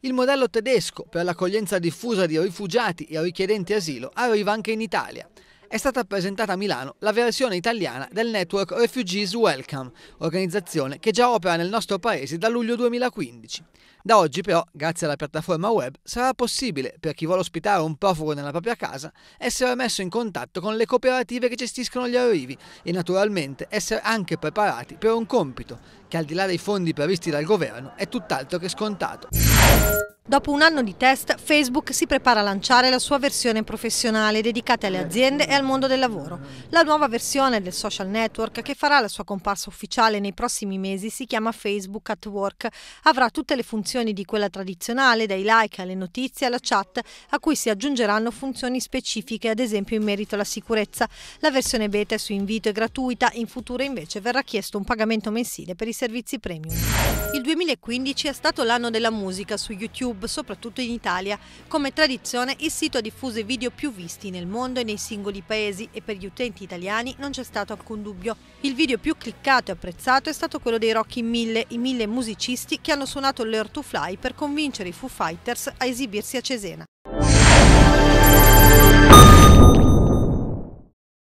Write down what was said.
Il modello tedesco per l'accoglienza diffusa di rifugiati e richiedenti asilo arriva anche in Italia è stata presentata a Milano la versione italiana del network Refugees Welcome, organizzazione che già opera nel nostro paese da luglio 2015. Da oggi però, grazie alla piattaforma web, sarà possibile per chi vuole ospitare un profugo nella propria casa essere messo in contatto con le cooperative che gestiscono gli arrivi e naturalmente essere anche preparati per un compito che al di là dei fondi previsti dal governo è tutt'altro che scontato. Dopo un anno di test, Facebook si prepara a lanciare la sua versione professionale dedicata alle aziende e al mondo del lavoro. La nuova versione del social network che farà la sua comparsa ufficiale nei prossimi mesi si chiama Facebook at Work. Avrà tutte le funzioni di quella tradizionale, dai like alle notizie alla chat, a cui si aggiungeranno funzioni specifiche, ad esempio in merito alla sicurezza. La versione beta è su invito e gratuita, in futuro invece verrà chiesto un pagamento mensile per i servizi premium. Il 2015 è stato l'anno della musica su YouTube YouTube, soprattutto in Italia. Come tradizione, il sito ha diffuso i video più visti nel mondo e nei singoli paesi e per gli utenti italiani non c'è stato alcun dubbio. Il video più cliccato e apprezzato è stato quello dei Rock in Mille, i mille musicisti che hanno suonato l'Air to Fly per convincere i Foo Fighters a esibirsi a Cesena.